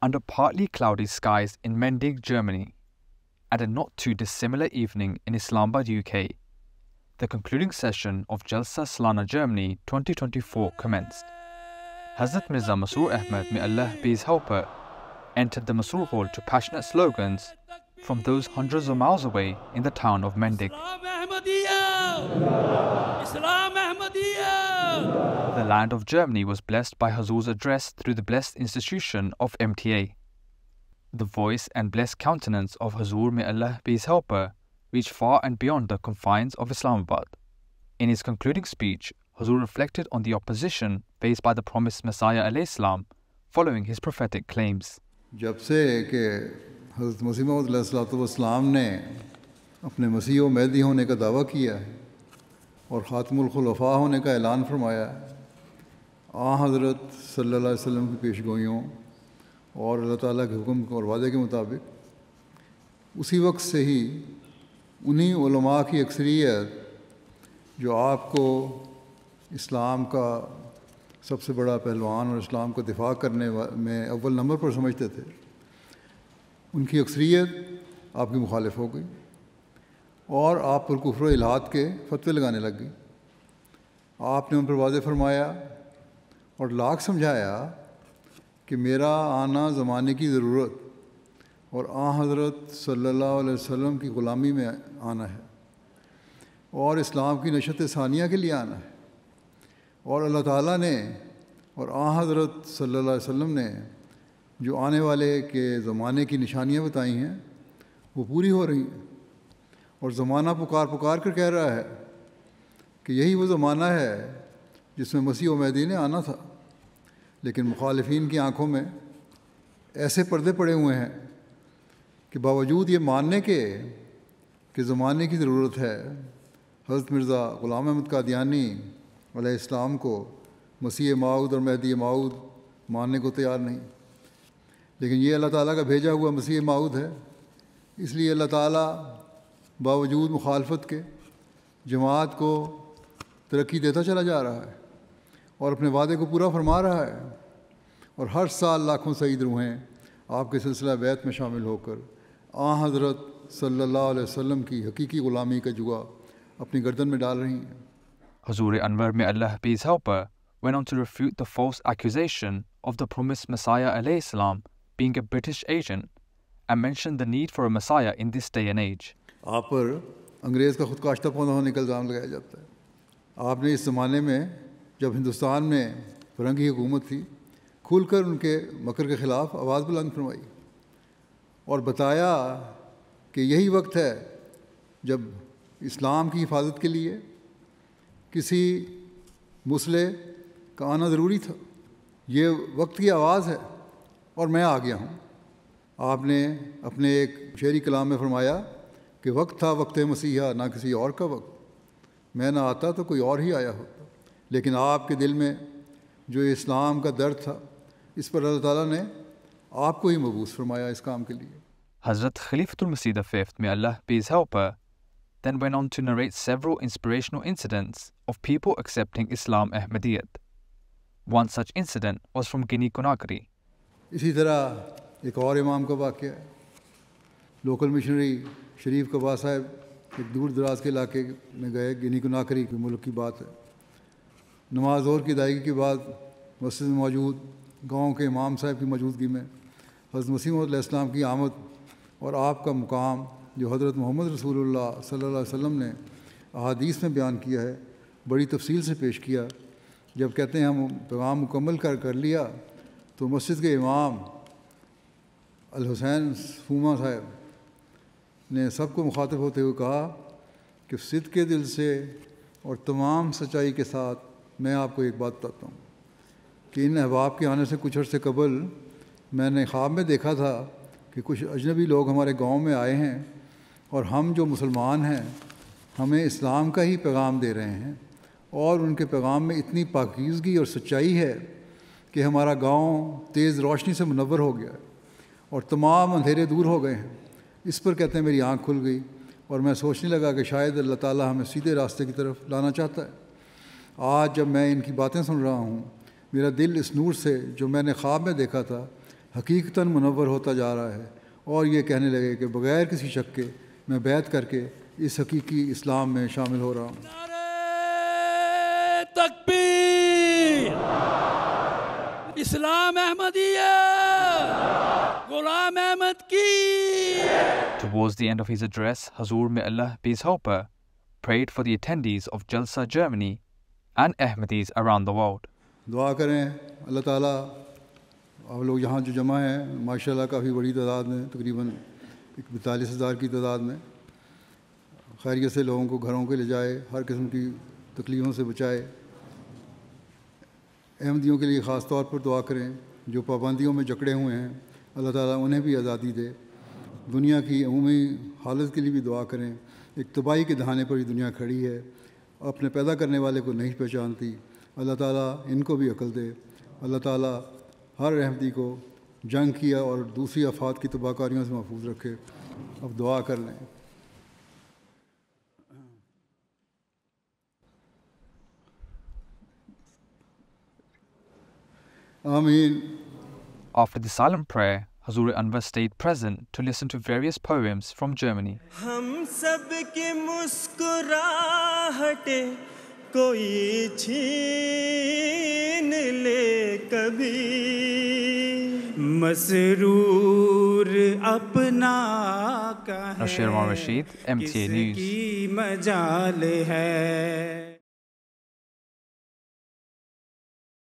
under partly cloudy skies in Mendig, Germany, and a not too dissimilar evening in Islamabad, UK, the concluding session of Jalsa Salana Germany 2024 commenced. Hazrat Mirza Masroor Ahmed, may Allah be his helper, entered the Masroor Hall to passionate slogans from those hundreds of miles away in the town of Mendig. Islam Ahmadiyya! Islam Ahmadiyya! land of Germany was blessed by Hazur's address through the blessed institution of MTA. The voice and blessed countenance of Hazur may Allah be his helper reached far and beyond the confines of Islamabad. In his concluding speech, Hazur reflected on the opposition faced by the promised Messiah salam following his prophetic claims. जब से कि हज़रत मसीह महमद ने अपने मसीह महदी होने का दावा किया है होने का फरमाया आ हज़रत सल्ला वसम की पेश गोइयों और अल्लाह ताली के हुक्म और वादे के मुताबिक उसी वक्त से ही उन्हीं की अक्सरियत जो आपको इस्लाम का सबसे बड़ा पहलवान और इस्लाम को दिफा करने में अव्वल नंबर पर समझते थे उनकी अक्सरियत आपकी मुखालफ हो गई और आप पर कुफर इलाहात के फतवे लगाने लग गई आपने उन पर वाज फरमाया और लाख समझाया कि मेरा आना ज़माने की ज़रूरत और आ हज़रत सल्लल्लाहु अलैहि वसल्लम की ग़ुलामी में आना है और इस्लाम की नशत सानिया के लिए आना है और अल्लाह ताला ने और आ हज़रत सल्लल्लाहु अलैहि वसल्लम ने जो आने वाले के ज़माने की निशानियाँ बताई हैं वो पूरी हो रही हैं और ज़माना पुकार पुकार कर कह रहा है कि यही वो ज़माना है जिसमें मसीह उमैदी ने आना था लेकिन मुखालफी की आँखों में ऐसे पर्दे पड़े हुए हैं कि बावजूद ये मानने के कि ज़माने की ज़रूरत है हज़रत मिर्ज़ा ग़ुलाम अहमद कादियानी इस्लाम को मसीह माऊद और महदी माऊद मानने को तैयार नहीं लेकिन ये अल्लाह ताला का भेजा हुआ मसीह माऊद है इसलिए अल्लाह ताला बावजूद मुखालफत के जमात को तरक्की देता चला जा रहा है और अपने वादे को पूरा फरमा रहा है और हर साल लाखों सईद रूहें आपके सिलसिला बैत में शामिल होकर आ हज़रत सल्लल्लाहु अलैहि वसल्लम की हकीकी गुलामी का जुआ अपनी गर्दन में डाल रही हैं हजूर अनवर में अल्लाह be his helper went on to refute the false accusation of the promised Messiah अलैहिस्सलाम being a British agent and mention the need for a Messiah in this day and age आप पर अंग्रेज़ का खुद काश्ता पौधा होने का इल्ज़ाम लगाया जाता है आपने इस ज़माने में जब हिंदुस्तान में फिरंगी हुकूमत थी खुलकर उनके मकर के ख़िलाफ़ आवाज़ बुलंद फरमाई और बताया कि यही वक्त है जब इस्लाम की हिफाजत के लिए किसी मुसले का आना ज़रूरी था ये वक्त की आवाज़ है और मैं आ गया हूँ आपने अपने एक शेरी कलाम में फरमाया कि वक्त था वक्त मसीहा ना किसी और का वक्त मैं ना आता तो कोई और ही आया होता लेकिन आपके दिल में जो इस्लाम का दर्द था इस पर अल्लाह ताला ने आपको ही मबूस फरमाया इस काम के लिए Hazrat Khalifatul Masih V, may Allah be his helper, then went on to narrate several inspirational incidents of people accepting Islam Ahmadiyyat. One such incident was from Guinea Conakry. इसी तरह एक और इमाम का वाक़ है लोकल मिशनरी शरीफ कबा साहब एक दूर दराज के इलाके में गए गिनी कुनाकरी के मुल्क की बात है नमाज और की अदायगी के बाद मस्जिद में मौजूद गाँव के इमाम साहब की मौजूदगी में हज़रत मसीम की आमद और आपका मुकाम जो हज़रत मोहम्मद रसूल सल्ला वसम ने अदीस में बयान किया है बड़ी तफसील से पेश किया जब कहते हैं हम पैगाम मुकम्मल कर कर लिया तो मस्जिद के इमाम अल हुसैन फूमा साहब ने सबको मुखातब होते हुए कहा कि सिद के दिल से और तमाम सच्चाई के साथ मैं आपको एक बात बताता हूँ कि इन अहबाब के आने से कुछ अर्से कबल मैंने ख्वाब में देखा था कि कुछ अजनबी लोग हमारे गांव में आए हैं और हम जो मुसलमान हैं हमें इस्लाम का ही पैगाम दे रहे हैं और उनके पैगाम में इतनी पाकिजगी और सच्चाई है कि हमारा गांव तेज़ रोशनी से मुनवर हो गया है और तमाम अंधेरे दूर हो गए हैं इस पर कहते हैं मेरी आँख खुल गई और मैं सोचने लगा कि शायद अल्लाह ताला हमें सीधे रास्ते की तरफ लाना चाहता है आज जब मैं इनकी बातें सुन रहा हूँ मेरा दिल इस नूर से जो मैंने ख्वाब में देखा था हकीकता मुनवर होता जा रहा है और ये कहने लगे कि बग़ैर किसी शक के मैं बैत करके इस हकीकी इस्लाम में शामिल हो रहा हूँ इस्लाम अहमदिया गुलाम अहमद की Towards the end of his address, Hazur may Allah peace hope, prayed for the attendees of Jalsa Germany and Ahmadis around the world. दुआ करें अल्लाह ताला आप लोग यहाँ जो जमा हैं माशाल्लाह काफ़ी बड़ी तादाद में तकरीबन पैंतालीस हज़ार की तादाद में खैरियत से लोगों को घरों के ले जाए हर किस्म की तकलीफ़ों से बचाए अहमदियों के लिए ख़ास तौर पर दुआ करें जो पाबंदियों में जकड़े हुए हैं अल्लाह ताला उन्हें भी आज़ादी दे दुनिया की अमूमी हालत के लिए भी दुआ करें एक तबाही के दहाने पर ही दुनिया खड़ी है अपने पैदा करने वाले को नहीं पहचानती अल्लाह ताला इनको भी अकल दे अल्लाह ताला हर रहमती को जंग किया और दूसरी आफात की तबाहकारियों से महफूज रखे अब दुआ कर लें after the solemn prayer Hazur Anwar stayed present to listen to various poems from Germany. Rashir Rashid, MTA News.